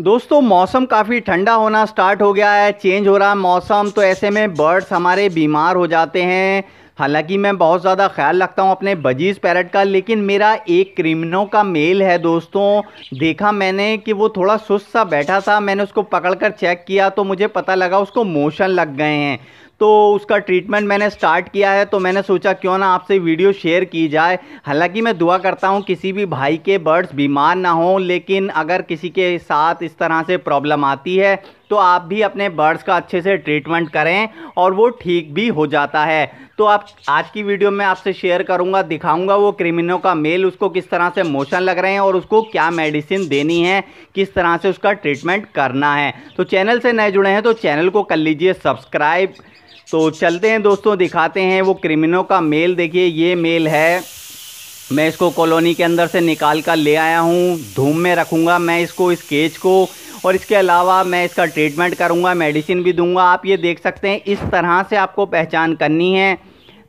दोस्तों मौसम काफ़ी ठंडा होना स्टार्ट हो गया है चेंज हो रहा है मौसम तो ऐसे में बर्ड्स हमारे बीमार हो जाते हैं हालांकि मैं बहुत ज़्यादा ख्याल रखता हूँ अपने बजीज पैरट का लेकिन मेरा एक क्रिमिनो का मेल है दोस्तों देखा मैंने कि वो थोड़ा सुस्त सा बैठा था मैंने उसको पकड़कर चेक किया तो मुझे पता लगा उसको मोशन लग गए हैं तो उसका ट्रीटमेंट मैंने स्टार्ट किया है तो मैंने सोचा क्यों ना आपसे वीडियो शेयर की जाए हालांकि मैं दुआ करता हूँ किसी भी भाई के बर्ड्स बीमार ना हों लेकिन अगर किसी के साथ इस तरह से प्रॉब्लम आती है तो आप भी अपने बर्ड्स का अच्छे से ट्रीटमेंट करें और वो ठीक भी हो जाता है तो आप आज की वीडियो में आपसे शेयर करूंगा दिखाऊंगा वो क्रिमिनों का मेल उसको किस तरह से मोशन लग रहे हैं और उसको क्या मेडिसिन देनी है किस तरह से उसका ट्रीटमेंट करना है तो चैनल से नए जुड़े हैं तो चैनल को कर लीजिए सब्सक्राइब तो चलते हैं दोस्तों दिखाते हैं वो क्रिमिनों का मेल देखिए ये मेल है मैं इसको कॉलोनी के अंदर से निकाल कर ले आया हूँ धूम में रखूँगा मैं इसको इस केज को और इसके अलावा मैं इसका ट्रीटमेंट करूँगा मेडिसिन भी दूँगा आप ये देख सकते हैं इस तरह से आपको पहचान करनी है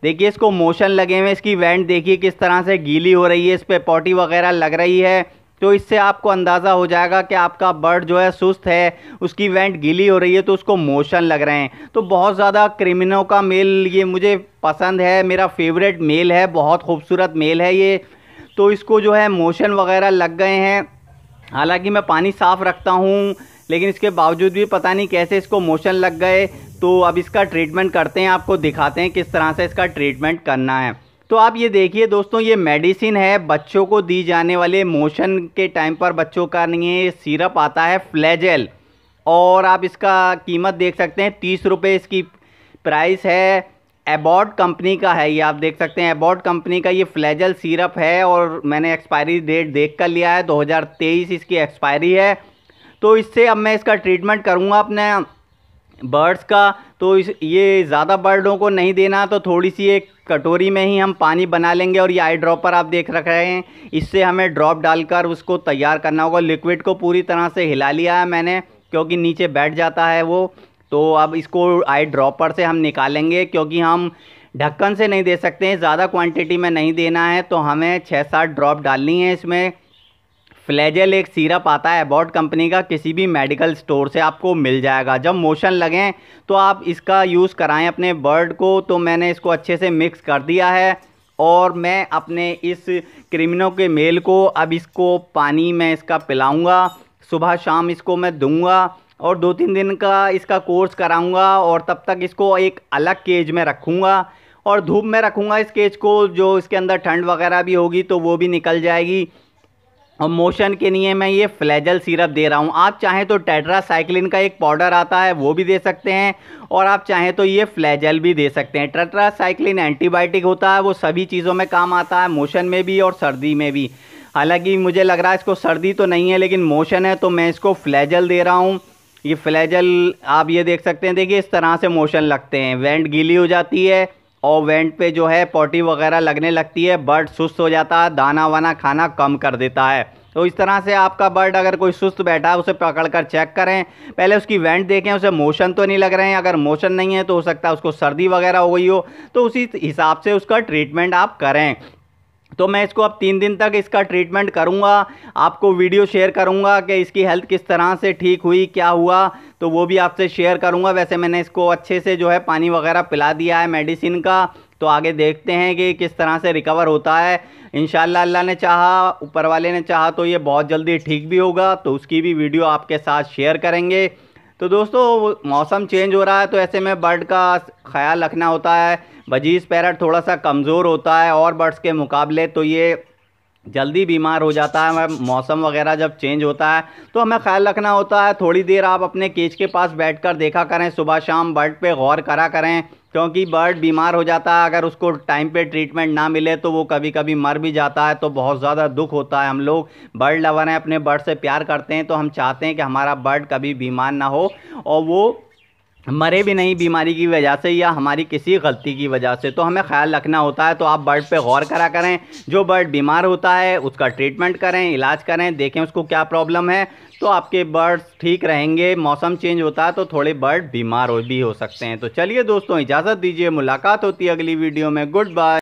देखिए इसको मोशन लगे हुए इसकी वेंट देखिए किस तरह से गीली हो रही है इस पर पॉटी वगैरह लग रही है तो इससे आपको अंदाज़ा हो जाएगा कि आपका बर्ड जो है सुस्त है उसकी वेंट गीली हो रही है तो उसको मोशन लग रहे हैं तो बहुत ज़्यादा क्रिमिनों का मेल ये मुझे पसंद है मेरा फेवरेट मेल है बहुत खूबसूरत मेल है ये तो इसको जो है मोशन वगैरह लग गए हैं हालांकि मैं पानी साफ़ रखता हूँ लेकिन इसके बावजूद भी पता नहीं कैसे इसको मोशन लग गए तो अब इसका ट्रीटमेंट करते हैं आपको दिखाते हैं किस तरह से इसका ट्रीटमेंट करना है तो आप ये देखिए दोस्तों ये मेडिसिन है बच्चों को दी जाने वाले मोशन के टाइम पर बच्चों का नहीं है ये सिरप आता है फ्लैजेल और आप इसका कीमत देख सकते हैं तीस रुपये इसकी प्राइस है एबॉड कंपनी का है ये आप देख सकते हैं एबॉड कंपनी का ये फ्लैजल सिरप है और मैंने एक्सपायरी डेट देख कर लिया है 2023 इसकी एक्सपायरी है तो इससे अब मैं इसका ट्रीटमेंट करूँगा अपने बर्ड्स का तो इस ये ज़्यादा बर्डों को नहीं देना तो थोड़ी सी एक कटोरी में ही हम पानी बना लेंगे और ये आई ड्रॉपर आप देख रख रहे हैं इससे हमें ड्रॉप डालकर उसको तैयार करना होगा लिक्विड को पूरी तरह से हिला लिया है मैंने क्योंकि नीचे बैठ जाता है वो तो अब इसको आई ड्रॉपर से हम निकालेंगे क्योंकि हम ढक्कन से नहीं दे सकते हैं ज़्यादा क्वान्टिटी में नहीं देना है तो हमें छः सात ड्रॉप डालनी है इसमें फ्लैजल एक सीरप आता है बॉट कंपनी का किसी भी मेडिकल स्टोर से आपको मिल जाएगा जब मोशन लगें तो आप इसका यूज़ कराएं अपने बर्ड को तो मैंने इसको अच्छे से मिक्स कर दिया है और मैं अपने इस क्रिमिनों के मेल को अब इसको पानी में इसका पिलाऊंगा सुबह शाम इसको मैं दूंगा और दो तीन दिन का इसका कोर्स कराऊंगा और तब तक इसको एक अलग केज में रखूंगा और धूप में रखूंगा इस केज को जो इसके अंदर ठंड वगैरह भी होगी तो वो भी निकल जाएगी और मोशन के लिए मैं ये फ्लैजल सिरप दे रहा हूँ आप चाहें तो टेट्रासाइक्लिन का एक पाउडर आता है वो भी दे सकते हैं और आप चाहें तो ये फ्लैजल भी दे सकते हैं टेट्रासाइक्लिन एंटीबायोटिक होता है वो सभी चीज़ों में काम आता है मोशन में भी और सर्दी में भी हालांकि मुझे लग रहा है इसको सर्दी तो नहीं है लेकिन मोशन है तो मैं इसको फ्लैजल दे रहा हूँ ये फ्लैजल आप ये देख सकते हैं देखिए इस तरह से मोशन लगते हैं वेंट गीली हो जाती है और वेंट पे जो है पोटी वगैरह लगने लगती है बर्ड सुस्त हो जाता है दाना वाना खाना कम कर देता है तो इस तरह से आपका बर्ड अगर कोई सुस्त बैठा है उसे पकड़ कर चेक करें पहले उसकी वेंट देखें उसे मोशन तो नहीं लग रहे हैं अगर मोशन नहीं है तो हो सकता है उसको सर्दी वगैरह हो गई हो तो उसी हिसाब से उसका ट्रीटमेंट आप करें तो मैं इसको अब तीन दिन तक इसका ट्रीटमेंट करूँगा आपको वीडियो शेयर करूँगा कि इसकी हेल्थ किस तरह से ठीक हुई क्या हुआ तो वो भी आपसे शेयर करूँगा वैसे मैंने इसको अच्छे से जो है पानी वगैरह पिला दिया है मेडिसिन का तो आगे देखते हैं कि किस तरह से रिकवर होता है इन अल्लाह ने चाहा ऊपर वाले ने चाहा तो ये बहुत जल्दी ठीक भी होगा तो उसकी भी वीडियो आपके साथ शेयर करेंगे तो दोस्तों मौसम चेंज हो रहा है तो ऐसे में बर्ड का ख्याल रखना होता है वजीज पैरट थोड़ा सा कमज़ोर होता है और बर्ड्स के मुकाबले तो ये जल्दी बीमार हो जाता है मौसम वगैरह जब चेंज होता है तो हमें ख्याल रखना होता है थोड़ी देर आप अपने केज के पास बैठकर देखा करें सुबह शाम बर्ड पे गौर करा करें क्योंकि बर्ड बीमार हो जाता है अगर उसको टाइम पे ट्रीटमेंट ना मिले तो वो कभी कभी मर भी जाता है तो बहुत ज़्यादा दुख होता है हम लोग बर्ड लवर हैं अपने बर्ड से प्यार करते हैं तो हम चाहते हैं कि हमारा बर्ड कभी बीमार ना हो और वो मरे भी नहीं बीमारी की वजह से या हमारी किसी गलती की वजह से तो हमें ख्याल रखना होता है तो आप बर्ड पे गौर करा करें जो बर्ड बीमार होता है उसका ट्रीटमेंट करें इलाज करें देखें उसको क्या प्रॉब्लम है तो आपके बर्ड्स ठीक रहेंगे मौसम चेंज होता है तो थोड़े बर्ड बीमार हो भी हो सकते हैं तो चलिए दोस्तों इजाज़त दीजिए मुलाकात होती है अगली वीडियो में गुड बाय